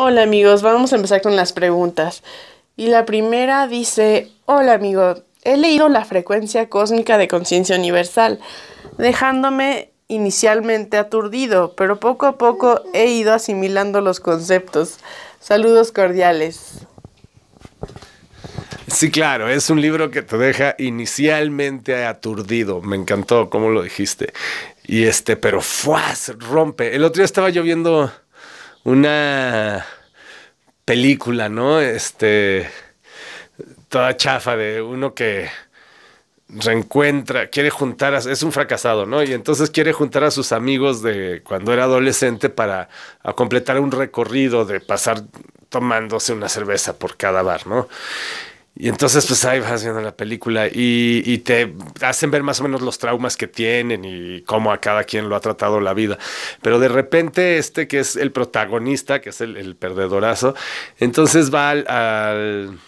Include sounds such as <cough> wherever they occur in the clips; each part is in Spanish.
Hola amigos, vamos a empezar con las preguntas. Y la primera dice, hola amigo, he leído la frecuencia cósmica de conciencia universal, dejándome inicialmente aturdido, pero poco a poco he ido asimilando los conceptos. Saludos cordiales. Sí, claro, es un libro que te deja inicialmente aturdido. Me encantó cómo lo dijiste. Y este, pero fuas, rompe. El otro día estaba lloviendo una película, ¿no? Este, toda chafa de uno que reencuentra, quiere juntar, a, es un fracasado, ¿no? Y entonces quiere juntar a sus amigos de cuando era adolescente para completar un recorrido de pasar tomándose una cerveza por cada bar, ¿no? Y entonces, pues ahí vas viendo la película y, te hacen ver más o menos los traumas que tienen y cómo a cada quien lo ha tratado la vida. Pero de repente, este que es el protagonista, que es el, perdedorazo, entonces va al,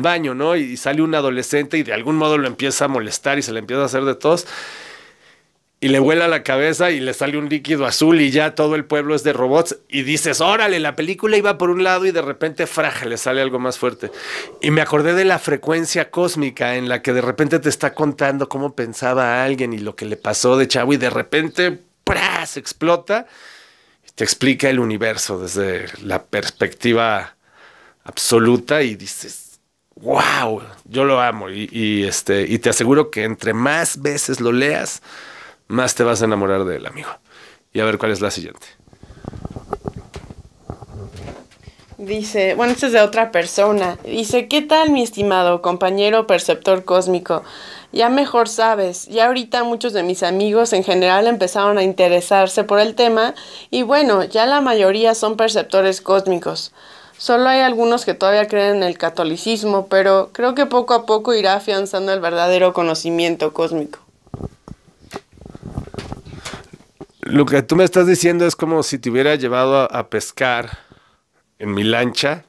baño, ¿no? Y sale un adolescente y de algún modo lo empieza a molestar y se le empieza a hacer de tos y le vuela la cabeza y le sale un líquido azul y ya todo el pueblo es de robots y dices, órale, la película iba por un lado y de repente, frágil, le sale algo más fuerte. Y me acordé de la frecuencia cósmica en la que de repente te está contando cómo pensaba alguien y lo que le pasó de chavo y de repente, se explota y te explica el universo desde la perspectiva absoluta y dices, wow, yo lo amo este, y te aseguro que entre más veces lo leas, más te vas a enamorar del amigo. Y a ver cuál es la siguiente. Dice, bueno, este es de otra persona. Dice, ¿qué tal mi estimado compañero perceptor cósmico? Ya mejor sabes, ya ahorita muchos de mis amigos en general empezaron a interesarse por el tema y bueno, ya la mayoría son perceptores cósmicos. Solo hay algunos que todavía creen en el catolicismo, pero creo que poco a poco irá afianzando el verdadero conocimiento cósmico. Lo que tú me estás diciendo es como si te hubiera llevado a, pescar en mi lancha.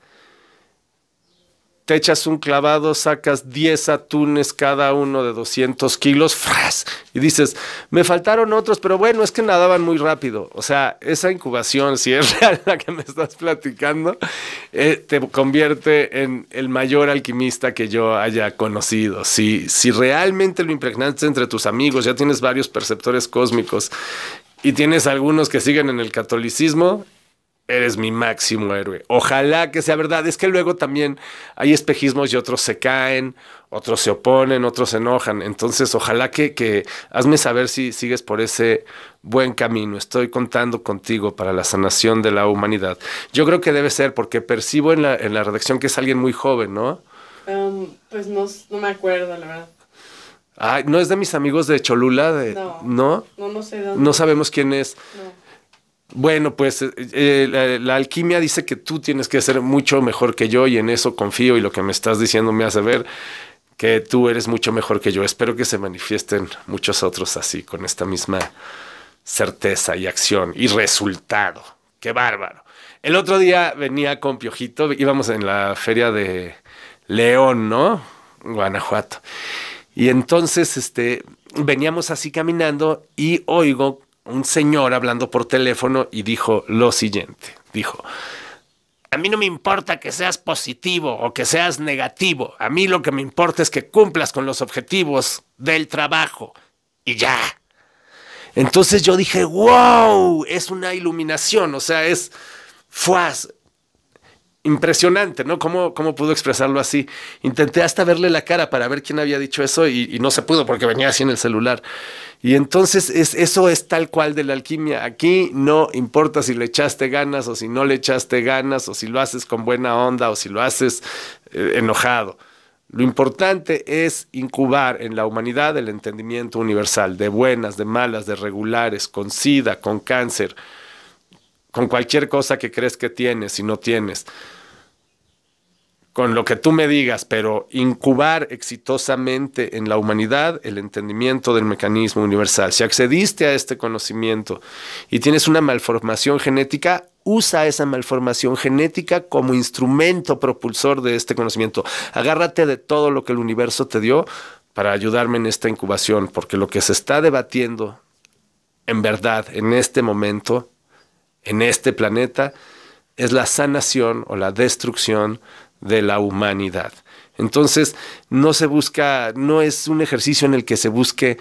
Te echas un clavado, sacas 10 atunes cada uno de 200 kilos, Y dices, me faltaron otros, pero bueno, es que nadaban muy rápido. O sea, esa incubación, si es <laughs> real la que me estás platicando, eh, te convierte en el mayor alquimista que yo haya conocido. Si, si realmente lo impregnaste entre tus amigos, ya tienes varios perceptores cósmicos y tienes algunos que siguen en el catolicismo, eres mi máximo héroe. Ojalá que sea verdad. Es que luego también hay espejismos y otros se caen, otros se oponen, otros se enojan. Entonces, ojalá que, hazme saber si sigues por ese buen camino. Estoy contando contigo para la sanación de la humanidad. Yo creo que debe ser, porque percibo en la, redacción que es alguien muy joven, ¿no? Em, pues no, no me acuerdo, la verdad no es de mis amigos de Cholula, no, no, no, sé dónde. No sabemos quién es. Bueno, pues eh, eh, la, la, alquimia dice que tú tienes que ser mucho mejor que yo y en eso confío y lo que me estás diciendo me hace ver que tú eres mucho mejor que yo. Espero que se manifiesten muchos otros así, con esta misma certeza y acción y resultado. ¡Qué bárbaro! El otro día venía con Piojito, íbamos en la feria de León, ¿no? Guanajuato. Y entonces este, veníamos así caminando y oigo un señor hablando por teléfono y dijo lo siguiente, dijo, a mí no me importa que seas positivo o que seas negativo, a mí lo que me importa es que cumplas con los objetivos del trabajo y ya. Entonces yo dije, wow, es una iluminación, o sea, es, fuas, impresionante, ¿no? ¿Cómo, ¿Cómo pudo expresarlo así? Intenté hasta verle la cara para ver quién había dicho eso y, no se pudo porque venía así en el celular. Y entonces es, eso es tal cual de la alquimia. Aquí no importa si le echaste ganas o si no le echaste ganas o si lo haces con buena onda o si lo haces eh, enojado. Lo importante es incubar en la humanidad el entendimiento universal de buenas, de malas, de regulares, con sida, con cáncer, con cualquier cosa que crees que tienes y no tienes con lo que tú me digas, pero incubar exitosamente en la humanidad el entendimiento del mecanismo universal. Si accediste a este conocimiento y tienes una malformación genética, usa esa malformación genética como instrumento propulsor de este conocimiento. Agárrate de todo lo que el universo te dio para ayudarme en esta incubación, porque lo que se está debatiendo en verdad en este momento, en este planeta, es la sanación o la destrucción de la humanidad. Entonces, no se busca, no es un ejercicio en el que se busque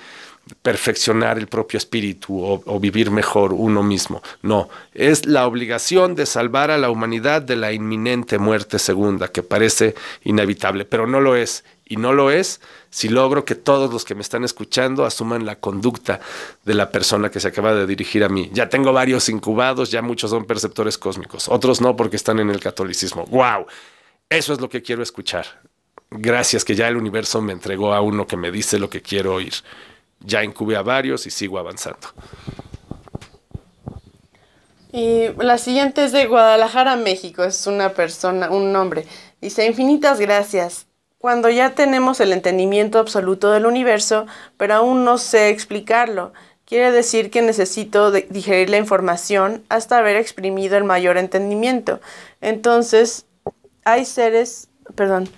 perfeccionar el propio espíritu o, vivir mejor uno mismo. No, es la obligación de salvar a la humanidad de la inminente muerte segunda, que parece inevitable, pero no lo es. Y no lo es si logro que todos los que me están escuchando asuman la conducta de la persona que se acaba de dirigir a mí. Ya tengo varios incubados, ya muchos son perceptores cósmicos, otros no porque están en el catolicismo. ¡Wow! Eso es lo que quiero escuchar. Gracias que ya el universo me entregó a uno que me dice lo que quiero oír. Ya incubé a varios y sigo avanzando. Y la siguiente es de Guadalajara, México. Es una persona, un nombre. Dice, infinitas gracias. Cuando ya tenemos el entendimiento absoluto del universo, pero aún no sé explicarlo, quiere decir que necesito digerir la información hasta haber exprimido el mayor entendimiento. Entonces, hay seres, perdón,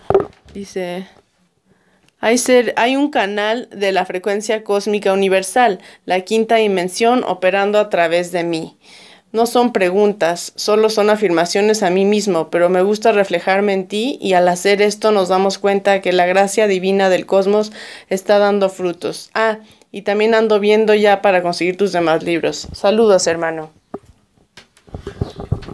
dice, hay, ser, hay un canal de la frecuencia cósmica universal, la quinta dimensión operando a través de mí. No son preguntas, solo son afirmaciones a mí mismo, pero me gusta reflejarme en ti y al hacer esto nos damos cuenta que la gracia divina del cosmos está dando frutos. Ah, y también ando viendo ya para conseguir tus demás libros. Saludos, hermano.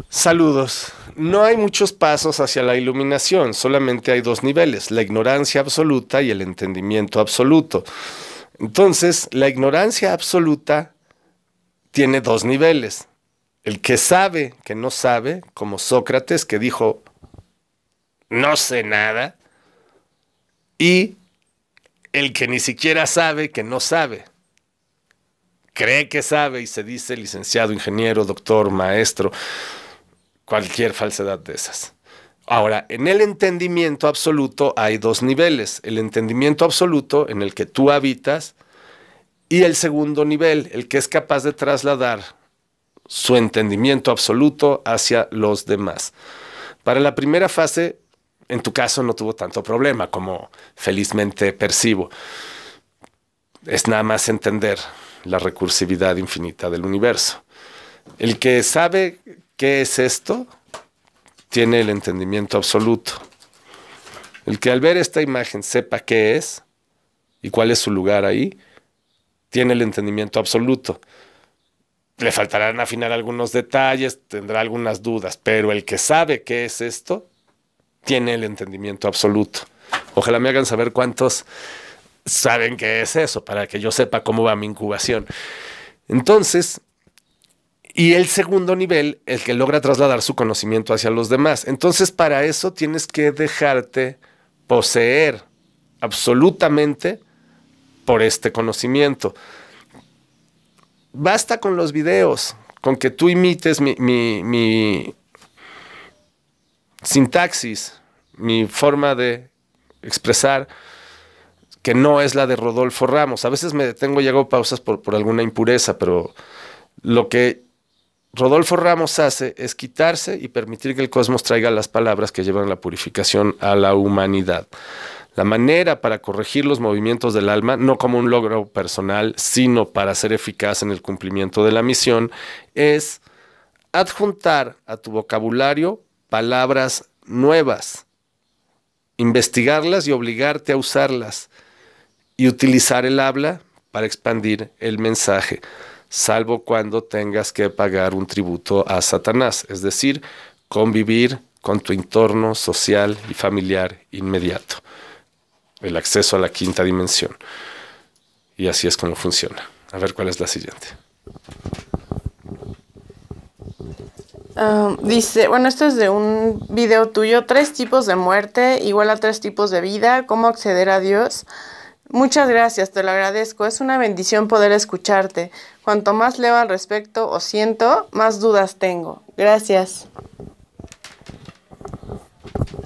Saludos. No hay muchos pasos hacia la iluminación, solamente hay dos niveles, la ignorancia absoluta y el entendimiento absoluto. Entonces, la ignorancia absoluta tiene dos niveles. El que sabe que no sabe, como Sócrates, que dijo, no sé nada, y el que ni siquiera sabe que no sabe. Cree que sabe y se dice licenciado, ingeniero, doctor, maestro cualquier falsedad de esas. Ahora, en el entendimiento absoluto hay dos niveles. El entendimiento absoluto en el que tú habitas y el segundo nivel, el que es capaz de trasladar su entendimiento absoluto hacia los demás. Para la primera fase, en tu caso no tuvo tanto problema como felizmente percibo. Es nada más entender la recursividad infinita del universo. El que sabe qué es esto, tiene el entendimiento absoluto. El que al ver esta imagen sepa qué es y cuál es su lugar ahí, tiene el entendimiento absoluto. Le faltarán afinar algunos detalles, tendrá algunas dudas, pero el que sabe qué es esto, tiene el entendimiento absoluto. Ojalá me hagan saber cuántos saben qué es eso, para que yo sepa cómo va mi incubación. Entonces, y el segundo nivel, el que logra trasladar su conocimiento hacia los demás. Entonces, para eso tienes que dejarte poseer absolutamente por este conocimiento. Basta con los videos, con que tú imites mi, sintaxis, mi forma de expresar, que no es la de Rodolfo Ramos. A veces me detengo y hago pausas por, por alguna impureza, pero lo que Rodolfo Ramos hace es quitarse y permitir que el cosmos traiga las palabras que llevan la purificación a la humanidad. La manera para corregir los movimientos del alma, no como un logro personal, sino para ser eficaz en el cumplimiento de la misión, es adjuntar a tu vocabulario palabras nuevas, investigarlas y obligarte a usarlas, y utilizar el habla para expandir el mensaje salvo cuando tengas que pagar un tributo a Satanás, es decir, convivir con tu entorno social y familiar inmediato, el acceso a la quinta dimensión. Y así es como funciona. A ver cuál es la siguiente. Ah, dice, bueno, esto es de un video tuyo, tres tipos de muerte igual a tres tipos de vida, cómo acceder a Dios. Muchas gracias, te lo agradezco. Es una bendición poder escucharte. Cuanto más leo al respecto o siento, más dudas tengo. Gracias.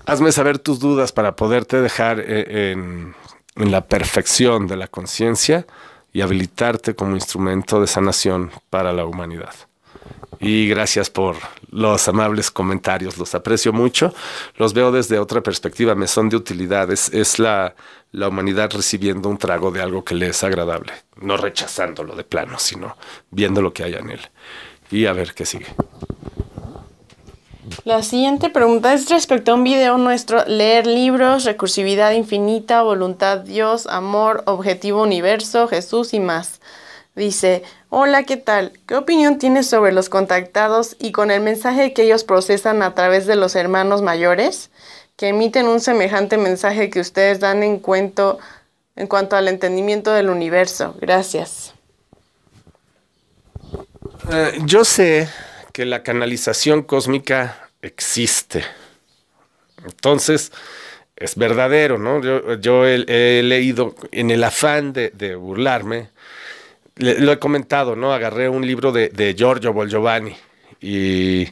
Hazme saber tus dudas para poderte dejar eh, en, en la perfección de la conciencia y habilitarte como instrumento de sanación para la humanidad. Y gracias por los amables comentarios, los aprecio mucho, los veo desde otra perspectiva, me son de utilidad, es, la, la, humanidad recibiendo un trago de algo que le es agradable, no rechazándolo de plano, sino viendo lo que hay en él. Y a ver qué sigue. La siguiente pregunta es respecto a un video nuestro, leer libros, recursividad infinita, voluntad Dios, amor, objetivo universo, Jesús y más. Dice, hola, ¿qué tal? ¿Qué opinión tienes sobre los contactados y con el mensaje que ellos procesan a través de los hermanos mayores, que emiten un semejante mensaje que ustedes dan en, cuento, en cuanto al entendimiento del universo? Gracias. Eh, yo sé que la canalización cósmica existe. Entonces, es verdadero, ¿no? Yo, he, leído en el afán de, de burlarme lo he comentado, ¿no? Agarré un libro de, de Giorgio Bolgiovanni y,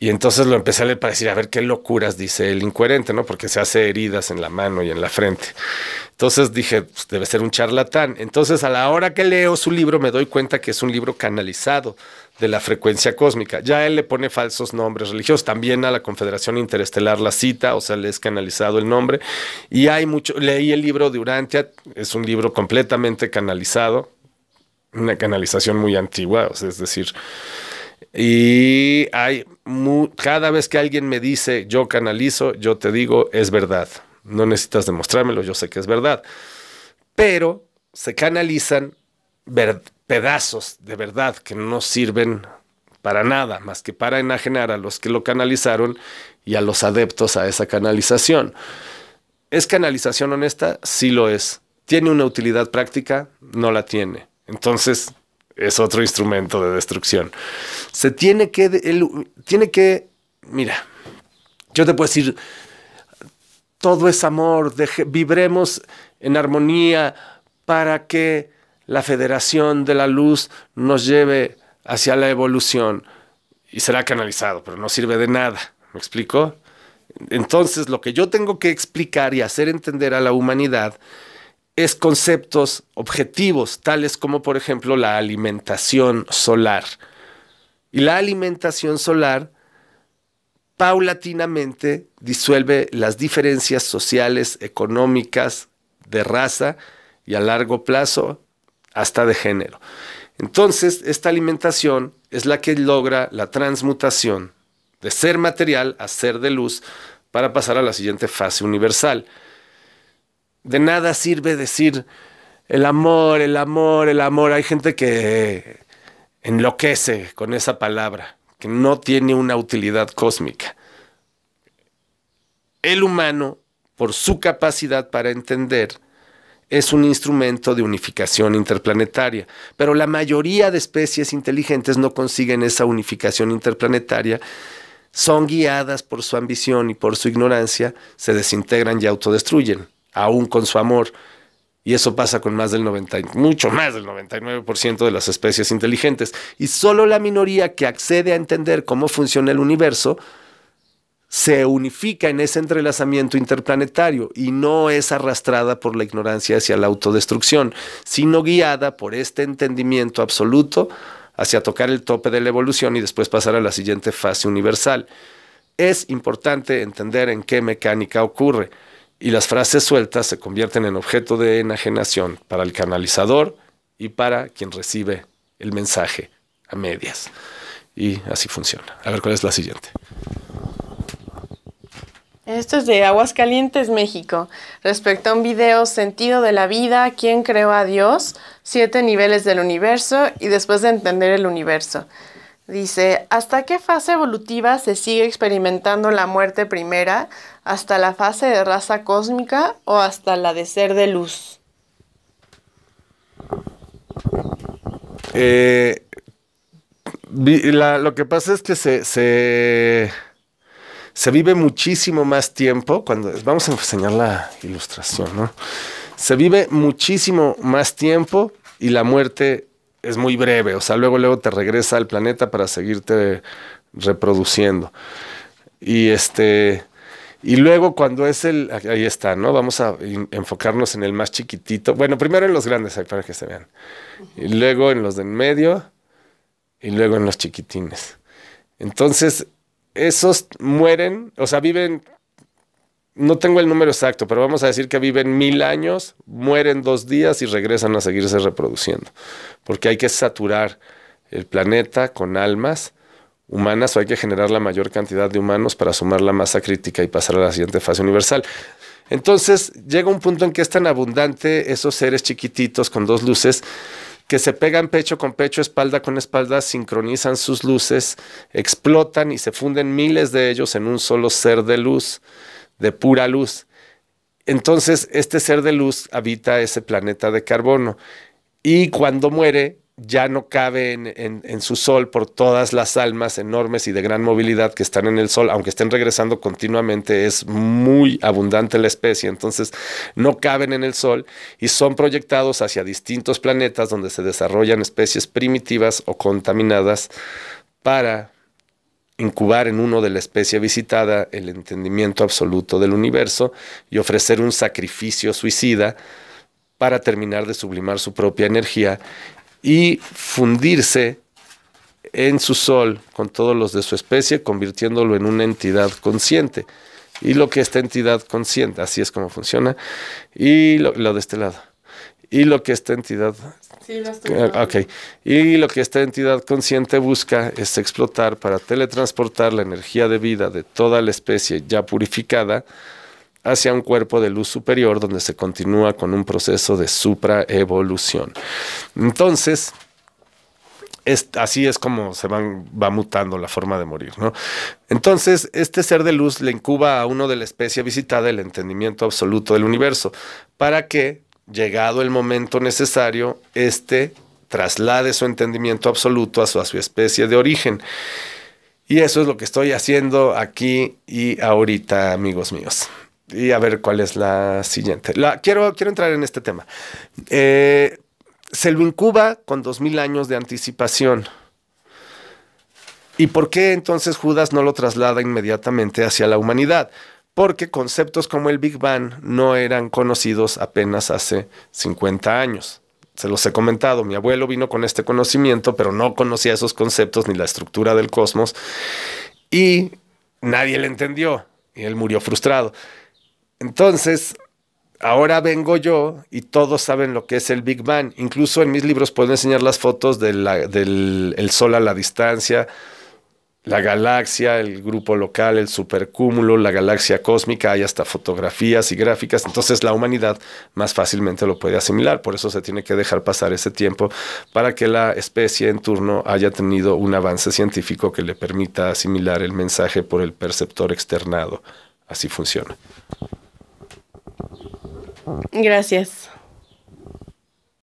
y entonces lo empecé a leer para decir, a ver qué locuras dice el incoherente, ¿no? Porque se hace heridas en la mano y en la frente. Entonces dije, pues, debe ser un charlatán. Entonces a la hora que leo su libro me doy cuenta que es un libro canalizado de la frecuencia cósmica. Ya él le pone falsos nombres religiosos. También a la Confederación Interestelar la cita, o sea, le es canalizado el nombre. Y hay mucho, leí el libro de Urantia, es un libro completamente canalizado, una canalización muy antigua, es decir, y hay cada vez que alguien me dice yo canalizo, yo te digo es verdad. No necesitas demostrármelo, yo sé que es verdad. Pero se canalizan pedazos de verdad que no sirven para nada más que para enajenar a los que lo canalizaron y a los adeptos a esa canalización. ¿Es canalización honesta? Sí lo es. ¿Tiene una utilidad práctica? No la tiene. Entonces es otro instrumento de destrucción. Se tiene que, tiene que, mira, yo te puedo decir, todo es amor, vibremos en armonía para que la Federación de la Luz nos lleve hacia la evolución y será canalizado, pero no sirve de nada. ¿Me explico? Entonces, lo que yo tengo que explicar y hacer entender a la humanidad es conceptos objetivos, tales como por ejemplo la alimentación solar. Y la alimentación solar paulatinamente disuelve las diferencias sociales, económicas, de raza y a largo plazo hasta de género. Entonces, esta alimentación es la que logra la transmutación de ser material a ser de luz para pasar a la siguiente fase universal. De nada sirve decir el amor, el amor, el amor. Hay gente que enloquece con esa palabra, que no tiene una utilidad cósmica. El humano, por su capacidad para entender, es un instrumento de unificación interplanetaria, pero la mayoría de especies inteligentes no consiguen esa unificación interplanetaria, son guiadas por su ambición y por su ignorancia, se desintegran y autodestruyen aún con su amor. Y eso pasa con más del 90, mucho más del 99% de las especies inteligentes. Y solo la minoría que accede a entender cómo funciona el universo se unifica en ese entrelazamiento interplanetario y no es arrastrada por la ignorancia hacia la autodestrucción, sino guiada por este entendimiento absoluto hacia tocar el tope de la evolución y después pasar a la siguiente fase universal. Es importante entender en qué mecánica ocurre y las frases sueltas se convierten en objeto de enajenación para el canalizador y para quien recibe el mensaje a medias. Y así funciona. A ver cuál es la siguiente. Esto es de Aguascalientes, México. Respecto a un video Sentido de la vida, ¿quién creó a Dios? Siete niveles del universo y después de entender el universo. Dice, ¿hasta qué fase evolutiva se sigue experimentando la muerte primera? ¿Hasta la fase de raza cósmica o hasta la de ser de luz? Eh, lo que pasa es que se, se, vive muchísimo más tiempo cuando... Vamos a enseñar la ilustración, ¿no? Se vive muchísimo más tiempo y la muerte es muy breve, o sea, luego, luego te regresa al planeta para seguirte reproduciendo. Y este... Y luego cuando es el, ahí está, ¿no? Vamos a enfocarnos en el más chiquitito. Bueno, primero en los grandes, para que se vean. Y luego en los de en medio y luego en los chiquitines. Entonces, esos mueren, o sea, viven no tengo el número exacto, pero vamos a decir que viven mil años, mueren dos días y regresan a seguirse reproduciendo. Porque hay que saturar el planeta con almas humanas o hay que generar la mayor cantidad de humanos para sumar la masa crítica y pasar a la siguiente fase universal. Entonces llega un punto en que es tan abundante esos seres chiquititos con dos luces que se pegan pecho con pecho, espalda con espalda, sincronizan sus luces, explotan y se funden miles de ellos en un solo ser de luz de pura luz. Entonces, este ser de luz habita ese planeta de carbono y cuando muere ya no cabe en, su sol por todas las almas enormes y de gran movilidad que están en el sol, aunque estén regresando continuamente, es muy abundante la especie, entonces no caben en el sol y son proyectados hacia distintos planetas donde se desarrollan especies primitivas o contaminadas para incubar en uno de la especie visitada el entendimiento absoluto del universo y ofrecer un sacrificio suicida para terminar de sublimar su propia energía y fundirse en su sol con todos los de su especie, convirtiéndolo en una entidad consciente. Y lo que esta entidad consciente, así es como funciona, y lo, de este lado. Y lo que esta entidad. Ah, y lo que esta entidad consciente busca es explotar para teletransportar la energía de vida de toda la especie ya purificada hacia un cuerpo de luz superior donde se continúa con un proceso de supraevolución. Entonces, así es como se van, va mutando la forma de morir, ¿no? Entonces, este ser de luz le incuba a uno de la especie visitada el entendimiento absoluto del universo para que llegado el momento necesario, éste traslade su entendimiento absoluto a su, su especie de origen. Y eso es lo que estoy haciendo aquí y ahorita, amigos míos. Y a ver cuál es la siguiente. La, quiero, quiero entrar en este tema. Eh, se lo incuba con dos mil años de anticipación. ¿Y por qué entonces Judas no lo traslada inmediatamente hacia la humanidad? porque conceptos como el Big Bang no eran conocidos apenas hace 50 años. Se los he comentado, mi abuelo vino con este conocimiento, pero no conocía esos conceptos ni la estructura del cosmos y nadie le entendió y él murió frustrado. Entonces, ahora vengo yo y todos saben lo que es el Big Bang. Incluso en mis libros puedo enseñar las fotos del sol a la distancia, la galaxia, el grupo local, el supercúmulo, la galaxia cósmica, hay hasta fotografías y gráficas, entonces la humanidad más fácilmente lo puede asimilar, por eso se tiene que dejar pasar ese tiempo para que la especie en turno haya tenido un avance científico que le permita asimilar el mensaje por el perceptor externado. Así funciona. Gracias.